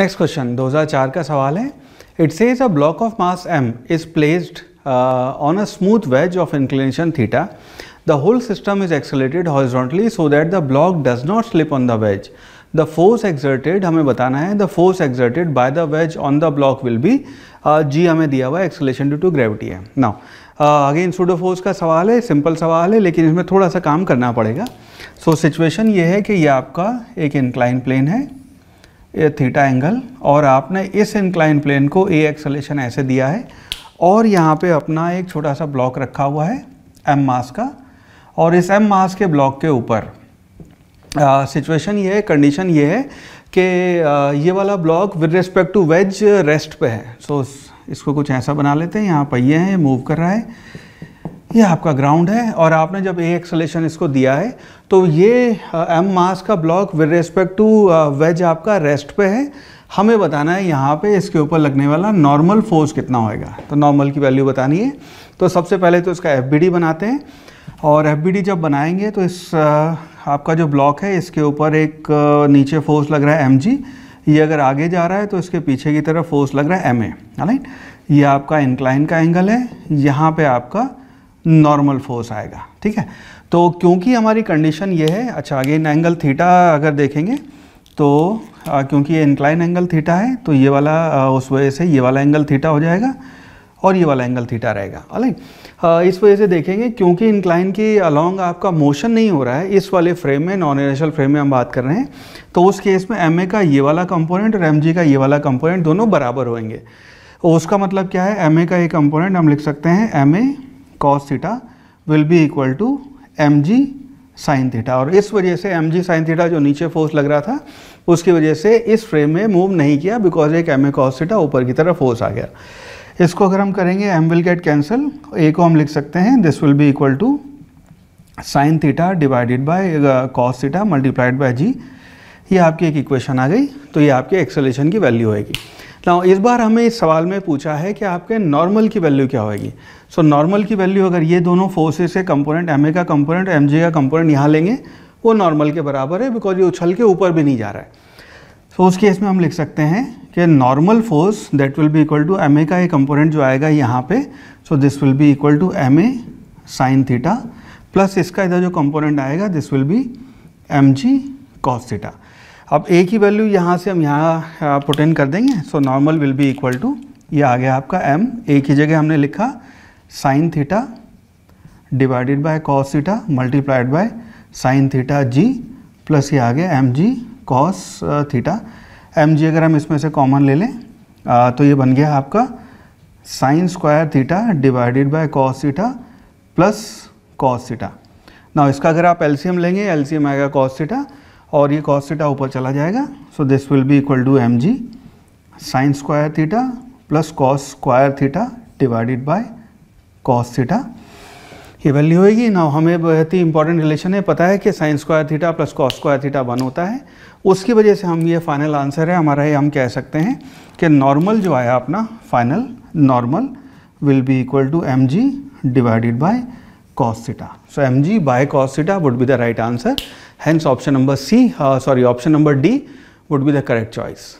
Next question 2004 का सवाल है it says a block of mass M is placed on a smooth wedge of inclination theta the whole system is accelerated horizontally so that the block does not slip on the wedge the force exerted हमें बताना है the force exerted by the wedge on the block will be g हमें दिया हुआ acceleration due to gravity है now again pseudo force का सवाल है सिंपल सवाल है लेकिन इसमें थोड़ा सा काम करना पड़ेगा सो सिचुएशन ये है कि ये आपका एक इंक्लाइन प्लेन है थीटा एंगल और आपने इस इंक्लाइन प्लेन को ए एक्सलेशन ऐसे दिया है और यहाँ पे अपना एक छोटा सा ब्लॉक रखा हुआ है एम मास का और इस एम मास के ब्लॉक के ऊपर सिचुएशन ये है कंडीशन ये है कि ये वाला block with respect to wedge rest पे है सो so, इसको कुछ ऐसा बना लेते हैं यहाँ पहिए हैं मूव कर रहा है ये आपका ग्राउंड है और आपने जब ए एक्सलेशन इसको दिया है तो ये एम uh, मास का block with respect to wedge आपका रेस्ट पे है हमें बताना है यहाँ पे इसके ऊपर लगने वाला नॉर्मल फोर्स कितना होएगा तो नॉर्मल की वैल्यू बतानी है तो सबसे पहले तो इसका एफ बनाते हैं और एफ जब बनाएंगे तो इस uh, आपका जो ब्लॉक है इसके ऊपर एक uh, नीचे फोर्स लग रहा है एम ये अगर आगे जा रहा है तो इसके पीछे की तरफ फोर्स लग रहा है एम ए राइट ये आपका इंक्लाइन का एंगल है यहाँ पे आपका नॉर्मल फोर्स आएगा ठीक है तो क्योंकि हमारी कंडीशन ये है अच्छा इन एंगल थीटा अगर देखेंगे तो आ, क्योंकि ये इंक्लाइन एंगल थीटा है तो ये वाला आ, उस वजह से ये वाला एंगल थीटा हो जाएगा और ये वाला एंगल थीटा रहेगा अलग इस वजह से देखेंगे क्योंकि इंक्लाइन के अलॉन्ग आपका मोशन नहीं हो रहा है इस वाले फ्रेम में नॉन इनिशियल फ्रेम में हम बात कर रहे हैं तो उस केस में एम का ये वाला कंपोनेंट और एम का ये वाला कंपोनेंट दोनों बराबर होंगे उसका मतलब क्या है एम का ये कंपोनेंट हम लिख सकते हैं M cos theta will be equal to mg sin theta और इस वजह से mg sin theta जो नीचे फोर्स लग रहा था उसकी वजह से इस फ्रेम में मूव नहीं किया बिकॉज एक एम ए कॉस थीटा ऊपर की तरफ फोर्स आ गया इसको अगर हम करेंगे M will get cancel a को हम लिख सकते हैं this will be equal to sine theta divided by cos theta multiplied by g ये आपकी एक इक्वेशन आ गई तो ये आपके एक्सेलेशन की वैल्यू होगी ना इस बार हमें इस सवाल में पूछा है कि आपके नॉर्मल की वैल्यू क्या होगी सो नॉर्मल की वैल्यू अगर ये दोनों फोर्सेस है कंपोनेंट एम का कंपोनेंट एम का कंपोनेंट यहाँ लेंगे वो नॉर्मल के बराबर है बिकॉज ये उछल के ऊपर भी नहीं जा रहा है सो so, उस केस में हम लिख सकते हैं कि normal force that will be equal to M a का ये कंपोनेंट जो आएगा यहाँ पे so this will be equal to M a sine theta plus इसका इधर जो कंपोनेंट आएगा this will be M g cos theta अब ए की वैल्यू यहाँ से हम यहाँ पोटेंट uh, कर देंगे so normal will be equal to ये आ गया आपका एम ए की जगह हमने लिखा sine theta divided by cos theta multiplied by sine theta g plus ये आ गया M g cos theta M g अगर हम इसमें से कॉमन ले लें uh, तो ये बन गया आपका sine square theta divided by cos theta plus cos theta ना इसका अगर आप एलसीएम लेंगे एलसीएम आएगा कॉस थीटा और ये कॉस थीटा ऊपर चला जाएगा so this will be equal to M g sine square theta plus cos square theta divided by cos theta ये वैल्यू होगी ना हमें बहुत ही इंपॉर्टेंट रिलेशन है पता है कि sine square theta plus cos square theta one होता है उसकी वजह से हम ये फाइनल आंसर है हमारा ये हम कह सकते हैं कि नॉर्मल जो आया अपना final normal will be equal to M g divided by cos theta so M g by cos theta would be the right answer Hence option number C, uh, sorry option number D would be the correct choice.